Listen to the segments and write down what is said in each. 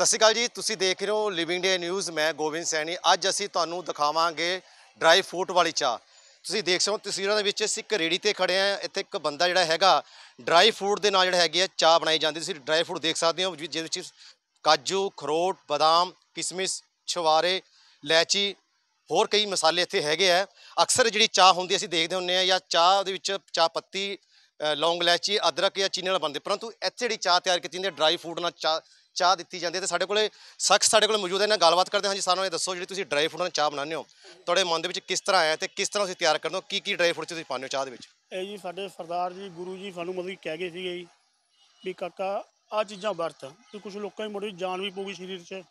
ਸਤਿ ਸ਼੍ਰੀ ਅਕਾਲ ਜੀ ਤੁਸੀਂ ਦੇਖ ਰਹੇ ਹੋ ਲਿਵਿੰਗ ਡੇ ਨਿਊਜ਼ ਮੈਂ ਗੋਬਿੰਦ ਸੈਣੀ ਅੱਜ ਅਸੀਂ ਤੁਹਾਨੂੰ ਦਿਖਾਵਾਂਗੇ ਡਰਾਈ ਫੂਟ ਵਾਲੀ ਚਾਹ ਤੁਸੀਂ ਦੇਖ ਸਕੋ ਹੋ ਤਸਵੀਰਾਂ ਦੇ ਵਿੱਚ ਅਸੀਂ ਇੱਕ ਰੇੜੀ ਤੇ ਖੜੇ ਆ ਇੱਥੇ ਇੱਕ ਬੰਦਾ ਜਿਹੜਾ ਹੈਗਾ ਡਰਾਈ ਫੂਟ ਦੇ ਨਾਲ ਜਿਹੜਾ ਹੈਗੀ ਹੈ ਚਾਹ ਬਣਾਈ ਜਾਂਦੀ ਸੀ ਡਰਾਈ ਫੂਟ ਦੇਖ ਸਕਦੇ ਹੋ ਜਿਹਦੇ ਵਿੱਚ ਕਾਜੂ ਖਰੋਟ ਬਦਾਮ ਕਿਸ਼ਮਿਸ਼ ਛਵਾਰੇ ਲੈਚੀ ਹੋਰ ਕਈ ਮਸਾਲੇ ਇੱਥੇ ਹੈਗੇ ਆ ਅਕਸਰ ਜਿਹੜੀ ਚਾਹ ਹੁੰਦੀ ਅਸੀਂ ਦੇਖਦੇ ਹੁੰਨੇ ਆ ਜਾਂ ਚਾਹ ਦੇ ਵਿੱਚ ਚਾਹ ਪੱਤੀ ਲੌਂਗ ਇਲਾਇਚੀ ਅਦਰਕ ਜਾਂ ਚੀਨੀ ਨਾਲ ਬਣਦੇ ਪਰੰਤੂ ਇੱਥੇ ਜਿਹੜੀ ਚਾਹ ਤਿਆਰ ਕੀਤੀ ਜਾਂਦੀ ਹੈ ਡਰਾਈ ਫੂਡ ਨਾਲ ਚਾਹ ਚਾਹ ਦਿੱਤੀ ਜਾਂਦੀ ਹੈ ਤੇ ਸਾਡੇ ਕੋਲੇ ਸ਼ਖਸ ਸਾਡੇ ਕੋਲ ਮੌਜੂਦ ਹੈ ਇਹਨਾਂ ਗੱਲਬਾਤ ਕਰਦੇ ਹਾਂ ਜੀ ਸਾਨੂੰ ਇਹ ਦੱਸੋ ਜਿਹੜੀ ਤੁਸੀਂ ਡਰਾਈ ਫਰੂਟ ਨਾਲ ਚਾਹ ਬਣਾਉਂਦੇ ਹੋ ਤੁਹਾਡੇ ਮਨ ਦੇ ਵਿੱਚ ਕਿਸ ਤਰ੍ਹਾਂ ਆਇਆ ਤੇ ਕਿਸ ਤਰ੍ਹਾਂ ਤੁਸੀਂ ਤਿਆਰ ਕਰਦੇ ਹੋ ਕੀ ਕੀ ਡਰਾਈ ਫਰੂਟ ਤੁਸੀਂ ਪਾਉਂਦੇ ਹੋ ਚਾਹ ਦੇ ਵਿੱਚ ਇਹ ਜੀ ਸਾਡੇ ਸਰਦਾਰ ਜੀ ਗੁਰੂ ਜੀ ਸਾਨੂੰ ਮਤਲਬ ਕਿ ਕਹਿ ਗਏ ਸੀਗੇ ਜੀ ਵੀ ਕਾਕਾ ਆ ਚੀਜ਼ਾਂ ਵਰਤ ਤੇ ਕੁਝ ਲੋਕਾਂ ਦੀ ਮੋੜੀ ਜਾਨ ਵੀ ਪੂਗੀ ਸਰੀਰ 'ਚ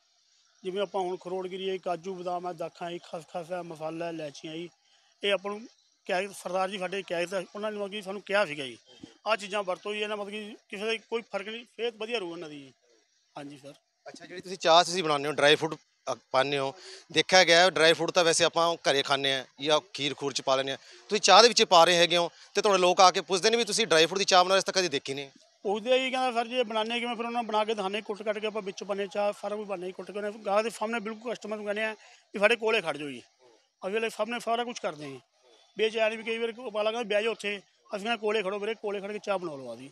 ਜਿਵੇਂ ਆਪਾਂ ਹੁਣ ਖਰੋੜਗਿਰੀ ਹੈ ਕਾਜੂ ਬਦਾਮ ਹੈ ਦਾਖਾਂ ਹੈ ਖਸਖਸ ਹੈ ਮਸਾਲਾ ਹੈ ਇਲਾਚੀਆਂ ਜੀ ਇਹ ਆਪਾਂ ਨੂੰ ਕਹਿ ਸਰਦਾਰ ਜੀ ਸਾਡੇ ਕਹਿ ਦਿੱਤਾ ਉਹਨਾਂ ਨੇ ਮਤਲਬ ਕਿ ਸਾਨੂੰ ਕਿਹਾ ਸੀਗਾ ਜੀ ਆ ਚੀਜ਼ਾਂ ਵਰਤੋ ਜੀ ਇਹਨਾਂ ਮਤਲਬ ਕਿ ਕਿਸੇ ਦਾ ਕੋਈ ਫਰਕ ਨਹੀਂ ਸਿਹਤ ਵਧੀਆ ਰਹੂ ਇਹਨਾਂ ਦੀ ਜੀ ਹਾਂਜੀ ਸਰ ਅੱਛਾ ਜਿਹੜੀ ਤੁਸੀਂ ਚਾਹ ਤੁਸੀਂ ਬਣਾਉਂਦੇ ਹੋ ਡਰਾਈ ਫੂਡ ਪਾਉਂਦੇ ਹੋ ਦੇਖਿਆ ਗਿਆ ਡਰਾਈ ਫੂਡ ਤਾਂ ਵੈਸੇ ਆਪਾਂ ਘਰੇ ਖਾਂਦੇ ਆ ਜਾਂ ਖੀਰ ਖੂਰ ਚ ਪਾ ਲੈਂਦੇ ਆ ਤੁਸੀਂ ਚਾਹ ਦੇ ਵਿੱਚ ਪਾ ਰਹੇ ਹੈਗੇ ਹੋ ਤੇ ਤੁਹਾਡੇ ਲੋਕ ਆ ਕੇ ਪੁੱਛਦੇ ਨੇ ਵੀ ਤੁਸੀਂ ਡਰਾਈ ਫੂਡ ਦੀ ਚਾਹ ਬਣਾ ਰਹੇ ਤਾਂ ਕਦੀ ਦੇਖੀ ਨਹੀਂ ਉਹਦੇ ਹੀ ਕਹਿੰਦਾ ਸਰ ਜੇ ਬਣਾਣੇ ਕਿਵੇਂ ਫਿਰ ਉਹਨਾਂ ਬਣਾ ਕੇ ਦਿਖਾਣੇ ਕੁੱਟ ਕੱਟ ਕੇ ਆਪਾਂ ਵਿੱਚ ਬਣੇ ਚਾਹ ਸਾਰਾ ਕੁਝ ਬਣਾਈ ਕੁੱਟ ਕੇ ਉਹਨੇ ਗਾਹ ਦੇ ਸਾਹਮਣੇ ਬਿਲਕੁਲ ਕਸਟਮਰ ਨੂੰ ਕਹਿੰਦੇ ਆ ਵੀ ਸਾਡੇ ਕੋਲੇ ਖੜ ਜਾਓ ਜੀ ਅਗਲੇ ਸਾਹਮਣੇ ਸਾਰਾ ਕੁਝ ਕਰਦੇ ਆ ਬੇਚਾਰੀ ਵੀ ਕਈ ਵਾਰ ਬਾਲਾ ਕਹਿੰਦਾ ਬਹਿ ਉੱਥੇ ਅਸੀਂ ਕੋਲੇ ਖੜੋ ਵੀਰੇ ਕੋਲੇ ਖੜ ਕੇ ਚਾਹ ਬਣਾ ਲਵਾ ਦੀ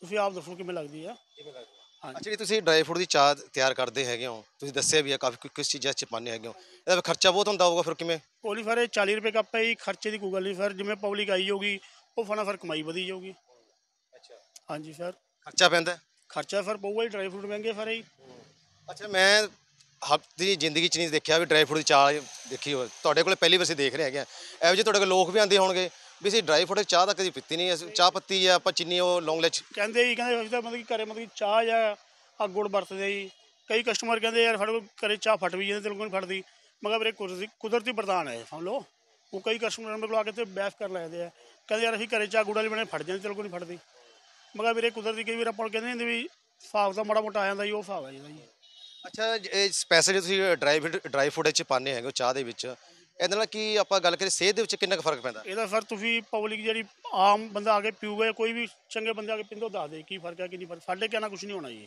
ਤੁਸੀਂ ਆਪ ਦੱਸੋ ਕਿਵੇਂ ਲੱਗਦੀ ਆ ਕਿਵੇਂ ਲੱਗਦੀ ਅੱਛਾ ਜੀ ਤੁਸੀਂ ਡਰਾਈ ਫਰੂਟ ਦੀ ਚਾਹ ਤਿਆਰ ਕਰਦੇ ਹੈਗੇ ਹੋ ਤੁਸੀਂ ਦੱਸਿਆ ਵੀ ਹੈ ਕਾਫੀ ਕਿ- ਕਿਸ ਚੀਜ਼ਾਂ 'ਚ ਪਾਣੇ ਹੈਗੇ ਹੋ ਇਹਦਾ ਖਰਚਾ ਬਹੁਤ ਹੁੰਦਾ ਹੋਊਗਾ ਫਿਰ ਕਿਵੇਂ ਕੋਲੀ ਫਿਰ 40 ਰੁਪਏ ਕੱਪ ਹੈ ਜੀ ਖਰਚੇ ਦੀ ਕੋਈ ਗੱਲ ਨਹੀਂ ਫਿਰ ਜਿਵੇਂ ਪਬਲਿਕ ਆਈ ਜਾਊਗੀ ਉਹ ਫਣਾ ਫਰ ਕਮਾਈ ਵਧੀ ਜਾਊਗੀ ਅੱਛਾ ਹਾਂਜੀ ਸਰ ਖਰਚਾ ਪੈਂਦਾ ਹੈ? ਖਰਚਾ ਫਿਰ ਬਹੁਤ ਹੀ ਡਰਾਈ ਫਰੂਟ ਮਹਿੰਗੇ ਫਰ ਜੀ ਅੱਛਾ ਮੈਂ ਹਫਤੀ ਜ਼ਿੰਦਗੀ 'ਚ ਨਹੀਂ ਦੇਖਿਆ ਵੀ ਡਰਾਈ ਫਰੂਟ ਦੀ ਚਾਹ ਦੇਖੀ ਹੋਵੇ ਤੁਹਾਡੇ ਕੋਲੇ ਪਹਿਲੀ ਵਾਰ ਸੀ ਦੇਖ ਰਹੇ ਹੈਗੇ ਆ ਇਹੋ ਜਿਹੇ ਤੁਹਾਡੇ ਕੋਲ ਲੋਕ ਵੀ ਆਉਂਦੇ ਹੋਣਗੇ ਵੀ ਅਸੀਂ ਡਰਾਈ ਫਰੂਟ ਚਾਹ ਤਾਂ ਕਦੀ ਪੀਤੀ ਨਹੀਂ ਅਸੀਂ ਚਾਹ ਪੱਤੀ ਆ ਆਪਾਂ ਚੀਨੀ ਉਹ ਲੌਂਗ ਲੈਚ ਕਹਿੰਦੇ ਜੀ ਕਹਿੰਦੇ ਅਸੀਂ ਤਾਂ ਮਤਲਬ ਕਿ ਘਰੇ ਮਤਲਬ ਕਿ ਚਾਹ ਜਾਂ ਆ ਗੁੜ ਵਰਤਦੇ ਜੀ ਕਈ ਕਸਟਮਰ ਕਹਿੰਦੇ ਯਾਰ ਸਾਡੇ ਕੋਲ ਘਰੇ ਚਾਹ ਫਟ ਵੀ ਜਾਂਦੇ ਤੇ ਲੋਕਾਂ ਨੂੰ ਫਟਦੀ ਮਗਰ ਮੇਰੇ ਕੁਦਰਤੀ ਕੁਦਰਤੀ ਵਰਦਾਨ ਹੈ ਸਮਝ ਲਓ ਉਹ ਕਈ ਕਸਟਮਰ ਮੇਰੇ ਕੋਲ ਆ ਕੇ ਤੇ ਬਹਿਸ ਕਰ ਲੈਂਦੇ ਆ ਕਹਿੰਦੇ ਯਾਰ ਅਸੀਂ ਘਰੇ ਚਾਹ ਗੁੜ ਵਾਲੀ ਬਣੇ ਫਟ ਜਾਂਦੇ ਤੇ ਲੋਕਾਂ ਨੂੰ ਫਟਦੀ ਮਗਰ ਵੀਰੇ ਕੁਦਰਤੀ ਕਈ ਵਾਰ ਆਪਾਂ ਕਹਿੰਦੇ ਨੇ ਵੀ ਸਾਫ ਦਾ ਮਾੜਾ ਮੋਟਾ ਆ ਜਾਂਦਾ ਜੀ ਉਹ ਸਾਫ ਹੈ ਜੀ ਅੱਛਾ ਇਹ ਪੈਸੇ ਜੇ ਤੁਸੀਂ ਡਰਾਈ ਡਰਾਈ ਫੂਡ ਚ ਪਾਣੇ ਹੈਗੇ ਚਾਹ ਦੇ ਵਿੱਚ ਇਹਦੇ ਨਾਲ ਕੀ ਆਪਾਂ ਗੱਲ ਕਰੀਏ ਸਿਹਤ ਦੇ ਵਿੱਚ ਕਿੰਨਾ ਕੁ ਫਰਕ ਪੈਂਦਾ ਇਹਦਾ ਸਰ ਤੁਸੀਂ ਪਬਲਿਕ ਜਿਹੜੀ ਆਮ ਬੰਦਾ ਆ ਕੇ ਪੀਊਗਾ ਕੋਈ ਵੀ ਚੰਗੇ ਬੰਦੇ ਆ ਕੇ ਪਿੰਦੋ ਦੱਸ ਦੇ ਕੀ ਫਰਕ ਹੈ ਕਿ ਨਹੀਂ ਫਰਕ ਸਾਡੇ ਕਹਿਣਾ ਕੁਝ ਨਹੀਂ ਹੋਣਾ ਜੀ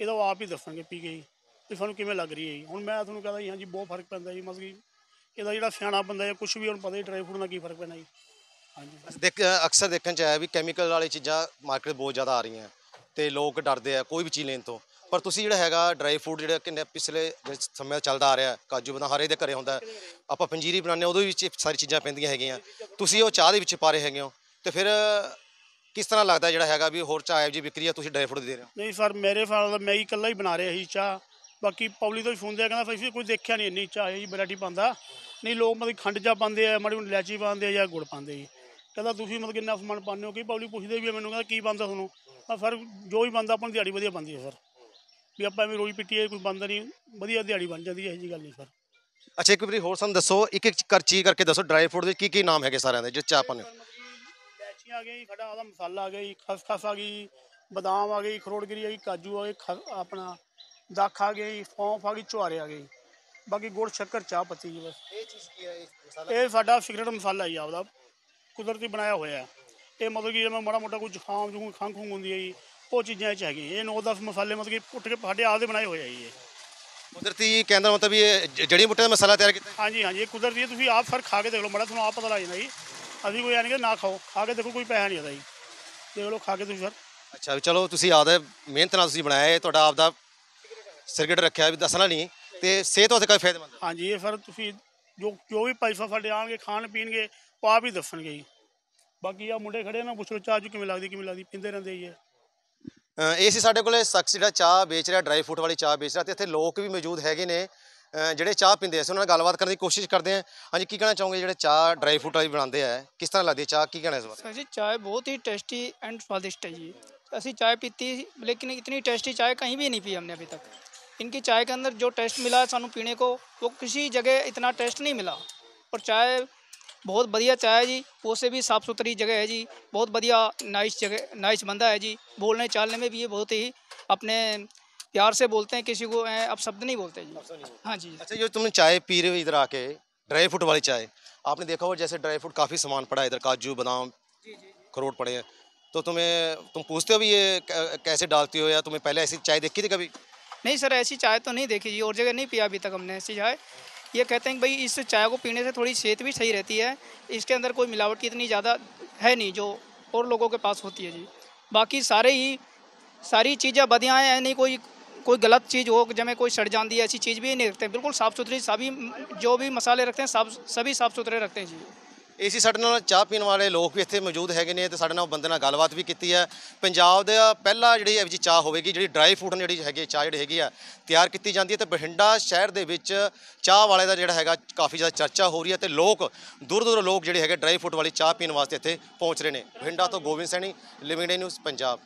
ਇਹਦਾ ਉਹ ਆਪ ਹੀ ਦੱਸਣਗੇ ਪੀ ਕੇ ਤੇ ਤੁਹਾਨੂੰ ਕਿਵੇਂ ਲੱਗ ਰਹੀ ਹੈ ਹੁਣ ਮੈਂ ਤੁਹਾਨੂੰ ਕਹਦਾ ਹਾਂ ਜੀ ਬਹੁਤ ਫਰਕ ਪੈਂਦਾ ਜੀ ਮਸਗੀ ਇਹਦਾ ਜਿਹੜਾ ਸਿਆਣਾ ਬੰਦਾ ਹੈ ਕੁਝ ਵੀ ਹੁਣ ਪਤਾ ਹੀ ਡਰਾਈ ਫੂਡ ਨਾਲ ਕੀ ਫਰਕ ਪੈਣਾ ਜੀ ਹਾਂਜੀ ਦੇਖ ਅਕਸਰ ਦੇਖਣ ਚ ਆਇਆ ਵੀ ਕੈਮੀਕਲ ਵਾਲੀ ਚੀਜ਼ਾਂ ਮਾਰਕੀਟ ਬਹੁਤ ਜ਼ਿਆਦਾ ਆ ਰਹੀਆਂ ਤੇ ਲੋਕ ਡਰਦੇ ਆ ਕੋਈ ਵੀ ਚੀਜ਼ ਲੈਣ ਤੋਂ ਪਰ ਤੁਸੀਂ ਜਿਹੜਾ ਹੈਗਾ ਡਰਾਈ ਫੂਡ ਜਿਹੜਾ ਕਿੰਨੇ ਪਿਛਲੇ ਸਮੇਂ ਚੱਲਦਾ ਆ ਰਿਹਾ ਕਾਜੂ ਬਦਾਮ ਹਰੇ ਦੇ ਘਰੇ ਹੁੰਦਾ ਆਪਾਂ ਪੰਜੀਰੀ ਬਣਾਉਂਦੇ ਉਹਦੇ ਵਿੱਚ ਸਾਰੀ ਚੀਜ਼ਾਂ ਪੈਂਦੀਆਂ ਹੈਗੀਆਂ ਤੁਸੀਂ ਉਹ ਚਾਹ ਦੇ ਵਿੱਚ ਪਾਰੇ ਹੈਗੇ ਹੋ ਤੇ ਫਿਰ ਕਿਸ ਤਰ੍ਹਾਂ ਲੱਗਦਾ ਜਿਹੜਾ ਹੈਗਾ ਵੀ ਹੋਰ ਚਾਹ ਜੀ ਵਿਕਰੀ ਆ ਤੁਸੀਂ ਡਰਾਈ ਫੂਡ ਦੇ ਰਹੇ ਹੋ ਨਹੀਂ ਸਰ ਮੇਰੇ ਫਾਲ ਦਾ ਮੈਂ ਹੀ ਇਕੱਲਾ ਹੀ ਬਣਾ ਰਿਹਾ ਸੀ ਚਾਹ ਬਾਕੀ ਪਬਲਿਕ ਤੋਂ ਫੋਨ ਦਿਆ ਕਹਿੰਦਾ ਫਿਰ ਕੋਈ ਦੇਖਿਆ ਨਹੀਂ ਇੰਨੀ ਚਾਹ ਜੀ ਵੈਰਾਈਟੀ ਪਾਉਂਦਾ ਨਹੀਂ ਲੋਕ ਮਤਲਬ ਖੰਡ ਚਾਹ ਪਾਉਂਦੇ ਆ ਮਾੜੀ ਉਹ ਇਲਾਚੀ ਪਾਉਂਦੇ ਆ ਜਾਂ ਗੁੜ ਪਾਉਂਦੇ ਜੀ ਕਹਿੰਦਾ ਤੁਸੀਂ ਮਤਲਬ ਕਿੰਨਾ ਸਮਾਨ ਪਾਉਂਦੇ ਹੋ ਕਿ ਪਬਲਿਕ ਪੁੱਛਦੇ ਵੀ ਮੈਨੂੰ ਕਹਿੰਦਾ ਕੀ ਪਾਉਂਦਾ ਤੁਹਾਨੂੰ ਆ ਸਰ ਜੋ ਵੀ ਬੰਦਾ ਆਪਣੀ ਦਿਹਾੜੀ ਵਧੀਆ ਬੰਦੀ ਹੈ ਸਰ ਵੀ ਆਪਾਂ ਐਵੇਂ ਰੋਈ ਪਿੱਟੀ ਕੋਈ ਬੰਦ ਨਹੀਂ ਵਧੀਆ ਦਿਹਾੜੀ ਬਣ ਜਾਂਦੀ ਹੈ ਇਹ ਜੀ ਗੱਲ ਨਹੀਂ ਸਰ ਅੱਛਾ ਇੱਕ ਵਾਰੀ ਹੋਰ ਸਾਨੂੰ ਦੱਸੋ ਇੱਕ ਇੱਕ ਕਰਚੀ ਕਰਕੇ ਦੱਸੋ ਡਰਾਈ ਫਰੂਟ ਦੇ ਕੀ ਕੀ ਨਾਮ ਹੈਗੇ ਸਾਰਿਆਂ ਦੇ ਜਿਹੜੇ ਚਾਹ ਪਾਣੇ ਲੈਚੀ ਆ ਗਈ ਖੜਾ ਉਹਦਾ ਮਸਾਲਾ ਆ ਗਈ ਖਸਖਸ ਆ ਗਈ ਬਦਾਮ ਆ ਗਈ ਖਰੋੜਗਰੀ ਆ ਗਈ ਕਾਜੂ ਆ ਗਏ ਆਪਣਾ ਦਾਖ ਆ ਗਈ ਫੌਂਫ ਆ ਗਈ ਚੁਆਰੇ ਆ ਗਈ ਬਾਕੀ ਗੁੜ ਸ਼ੱਕਰ ਚਾਹ ਪੱਤੀ ਜੀ ਬਸ ਇਹ ਚੀਜ਼ ਕੀ ਹੈ ਇਹ ਮਸਾਲਾ ਇਹ ਸਾਡਾ ਸਿਕਰਟ ਮਸਾਲਾ ਹੀ ਆਪਦਾ ਕੁਦਰਤੀ ਬਣਾਇਆ ਹੋਇਆ ਇਹ ਮਤਲਬ ਕਿ ਜੇ ਮੈਂ ਮਾੜਾ ਮੋਟਾ ਕੋਈ ਜ਼ੁਕਾਮ ਜੂ ਖੰਘ ਹੁੰਦੀ ਹੈ ਜੀ ਉਹ ਚੀਜ਼ਾਂ ਚ ਹੈਗੀ ਇਹ 9-10 ਮਸਾਲੇ ਮਤਲਬ ਕਿ ਪੁੱਟ ਕੇ ਸਾਡੇ ਆਪ ਦੇ ਬਣਾਏ ਹੋਏ ਆ ਇਹ ਕੁਦਰਤੀ ਕਹਿੰਦਾ ਮਤਲਬ ਇਹ ਜੜੀ ਬੂਟੇ ਦਾ ਮਸਾਲਾ ਤਿਆਰ ਕੀਤਾ ਹਾਂਜੀ ਹਾਂਜੀ ਇਹ ਕੁਦਰਤੀ ਹੈ ਤੁਸੀਂ ਆਪ ਫਰ ਖਾ ਕੇ ਦੇਖ ਲਓ ਮੜਾ ਤੁਹਾਨੂੰ ਆਪ ਪਤਾ ਲੱਗ ਜਾਂਦਾ ਜੀ ਅਸੀਂ ਕੋਈ ਐਂ ਨਹੀਂ ਨਾ ਖਾਓ ਖਾ ਕੇ ਦੇਖੋ ਕੋਈ ਪੈਸਾ ਨਹੀਂ ਆਦਾ ਜੀ ਦੇਖ ਲਓ ਖਾ ਕੇ ਤੁਸੀਂ ਸਰ ਅੱਛਾ ਵੀ ਚਲੋ ਤੁਸੀਂ ਆਪਦਾ ਮਿਹਨਤ ਨਾਲ ਤੁਸੀਂ ਬਣਾਇਆ ਇਹ ਤੁਹਾਡਾ ਆਪਦਾ ਸਰਕਟ ਰੱਖਿਆ ਵੀ ਦੱਸਣਾ ਨਹੀਂ ਤੇ ਸਿਹਤ ਵਾਸਤੇ ਕਾਫੀ ਫਾਇਦੇਮੰਦ ਹਾਂਜੀ ਇਹ ਸਰ ਤੁਸੀਂ ਜੋ ਕਿਉਂ ਵੀ ਪੈਸਾ ਸਾਡੇ ਆਣਗੇ ਖਾਣ ਪੀਣਗੇ ਉਹ ਆਪ ਹੀ ਦੱਸਣਗੇ ਜੀ ਬਾਕੀ ਆ ਮੁੰਡੇ ਖੜੇ ਨਾ ਪੁੱਛੋ ਚਾਹ ਚੂਹ ਕਿਵੇਂ ਲੱਗਦੀ ਕਿਵੇਂ ਲੱਗਦੀ ਪਿੰਦੇ ਰਹਿੰਦੇ ਜੀ ਇਸ ਸਾਡੇ ਕੋਲੇ ਸ਼ਖਸ ਜਿਹੜਾ ਚਾਹ ਵੇਚ ਰਿਹਾ ਡਰਾਈ ਫਰੂਟ ਵਾਲੀ ਚਾਹ ਵੇਚ ਰਿਹਾ ਤੇ ਇੱਥੇ ਲੋਕ ਵੀ ਮੌਜੂਦ ਹੈਗੇ ਨੇ ਜਿਹੜੇ ਚਾਹ ਪੀਂਦੇ ਐ ਉਹਨਾਂ ਨਾਲ ਗੱਲਬਾਤ ਕਰਨ ਦੀ ਕੋਸ਼ਿਸ਼ ਕਰਦੇ ਆ ਹਾਂਜੀ ਕੀ ਕਹਿਣਾ ਚਾਹੋਗੇ ਜਿਹੜੇ ਚਾਹ ਡਰਾਈ ਫਰੂਟ ਵਾਲੀ ਬਣਾਉਂਦੇ ਆ ਕਿਸ ਤਰ੍ਹਾਂ ਲੱਗਦੀ ਚਾਹ ਕੀ ਕਹਿਣਾ ਇਸ ਬਾਰੇ ਸਰ ਜੀ ਚਾਹ ਬਹੁਤ ਹੀ ਟੇਸਟੀ ਐਂਡ स्वादिष्ट है जी ऐसी चाय पीती लेकिन इतनी टेस्टी चाय कहीं भी नहीं पी हमने अभी तक इनकी चाय के अंदर जो टेस्ट मिला है सानू पीने को वो किसी जगह इतना टेस्ट नहीं मिला और चाय बहुत बढ़िया चाय है जी उसे भी साफ़ सुथरी जगह है जी बहुत बढ़िया नाइस जगह नाइस बंदा है जी बोलने चालने में भी ये बहुत ही अपने प्यार से बोलते हैं किसी को अब शब्द नहीं बोलते जी हाँ जी अच्छा जो तुमने चाय पी रहे हो इधर आके ड्राई फ्रूट वाली चाय आपने देखा हो जैसे ड्राई फ्रूट काफ़ी सामान पड़ा है इधर काजू बादाम खरोट पड़े हैं तो तुम्हें तुम पूछते हो भी ये कैसे डालती हो या तुम्हें पहले ऐसी चाय देखी थी कभी नहीं सर ऐसी चाय तो नहीं देखी जी और जगह नहीं पिया अभी तक हमने ऐसी चाय ये कहते हैं भाई इस चाय को पीने से थोड़ी सेहत भी सही रहती है इसके अंदर कोई मिलावट की इतनी ज़्यादा है नहीं जो और लोगों के पास होती है जी बाकी सारे ही सारी चीज़ें बदियाँ हैं नहीं कोई कोई गलत चीज़ हो जमें कोई सड़ जाती है ऐसी चीज़ भी नहीं रखते बिल्कुल साफ़ सुथरी सभी जो भी मसाले रखते हैं साफ सभी साफ़ सुथरे रखते हैं जी ਇਸੀ ਸਾਡੇ ਨਾਲ ਚਾਹ ਪੀਣ ਵਾਲੇ ਲੋਕ ਵੀ ਇੱਥੇ ਮੌਜੂਦ ਹੈਗੇ ਨੇ ਤੇ ਸਾਡੇ ਨਾਲ ਬੰਦੇ ਨਾਲ ਗੱਲਬਾਤ ਵੀ ਕੀਤੀ ਹੈ ਪੰਜਾਬ ਦਾ ਪਹਿਲਾ ਜਿਹੜੀ ਇਹ ਜੀ ਚਾਹ ਹੋਵੇਗੀ ਜਿਹੜੀ ਡਰਾਈ ਫੂਡ ਨਾਲ ਜਿਹੜੀ ਹੈਗੀ ਚਾਹ ਜਿਹੜੀ ਹੈਗੀ ਆ ਤਿਆਰ ਕੀਤੀ ਜਾਂਦੀ ਹੈ ਤੇ ਬਠਿੰਡਾ ਸ਼ਹਿਰ ਦੇ ਵਿੱਚ ਚਾਹ ਵਾਲੇ ਦਾ ਜਿਹੜਾ ਹੈਗਾ ਕਾਫੀ ਜ਼ਿਆਦਾ ਚਰਚਾ ਹੋ ਰਹੀ ਹੈ ਤੇ ਲੋਕ ਦੂਰ ਦੂਰ ਲੋਕ ਜਿਹੜੇ ਹੈਗੇ ਡਰਾਈ ਫੂਡ ਵਾਲੀ ਚਾਹ ਪੀਣ ਵਾਸਤੇ ਇੱਥੇ ਪਹੁੰਚ ਰਹੇ ਨੇ ਬਠਿੰਡਾ ਤੋਂ ਗੋਬਿੰਦ ਸੈਣੀ ਲਿਵਿੰਗ ਨਿਊਜ਼ ਪੰਜਾਬ